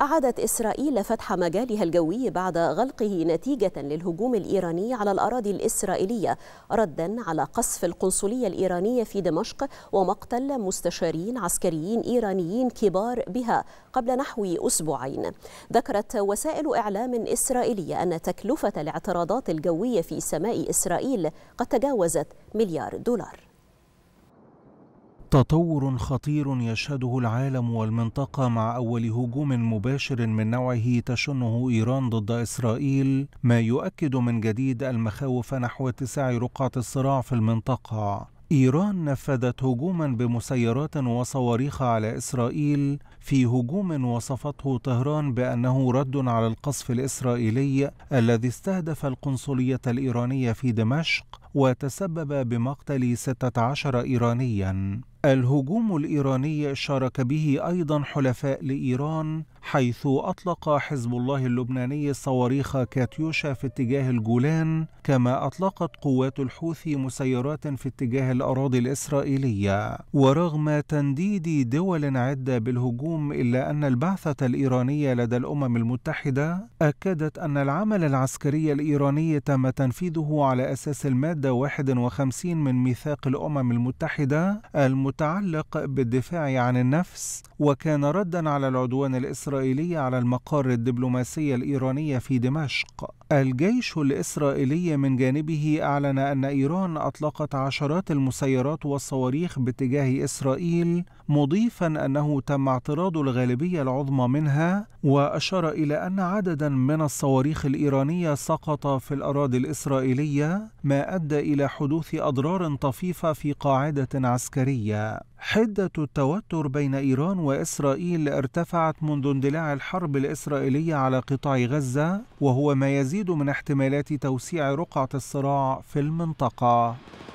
أعادت إسرائيل فتح مجالها الجوي بعد غلقه نتيجة للهجوم الإيراني على الأراضي الإسرائيلية ردا على قصف القنصلية الإيرانية في دمشق ومقتل مستشارين عسكريين إيرانيين كبار بها قبل نحو أسبوعين ذكرت وسائل إعلام إسرائيلية أن تكلفة الاعتراضات الجوية في سماء إسرائيل قد تجاوزت مليار دولار تطور خطير يشهده العالم والمنطقة مع أول هجوم مباشر من نوعه تشنه إيران ضد إسرائيل ما يؤكد من جديد المخاوف نحو اتساع رقعة الصراع في المنطقة إيران نفذت هجوما بمسيرات وصواريخ على إسرائيل في هجوم وصفته طهران بأنه رد على القصف الإسرائيلي الذي استهدف القنصلية الإيرانية في دمشق وتسبب بمقتل 16 إيرانياً الهجوم الإيراني شارك به أيضا حلفاء لإيران حيث أطلق حزب الله اللبناني صواريخ كاتيوشا في اتجاه الجولان كما أطلقت قوات الحوثي مسيرات في اتجاه الأراضي الإسرائيلية ورغم تنديد دول عدة بالهجوم إلا أن البعثة الإيرانية لدى الأمم المتحدة أكدت أن العمل العسكري الإيراني تم تنفيذه على أساس المادة 51 من ميثاق الأمم المتحدة المتعلق بالدفاع عن النفس وكان ردا على العدوان الإسرائيلي الإسرائيلي على المقر الدبلوماسي الإيراني في دمشق الجيش الإسرائيلي من جانبه أعلن أن إيران أطلقت عشرات المسيرات والصواريخ باتجاه إسرائيل مضيفا أنه تم اعتراض الغالبية العظمى منها وأشار إلى أن عددا من الصواريخ الإيرانية سقط في الأراضي الإسرائيلية ما أدى إلى حدوث أضرار طفيفة في قاعدة عسكرية حدة التوتر بين إيران وإسرائيل ارتفعت منذ اندلاع الحرب الإسرائيلية على قطاع غزة، وهو ما يزيد من احتمالات توسيع رقعة الصراع في المنطقة.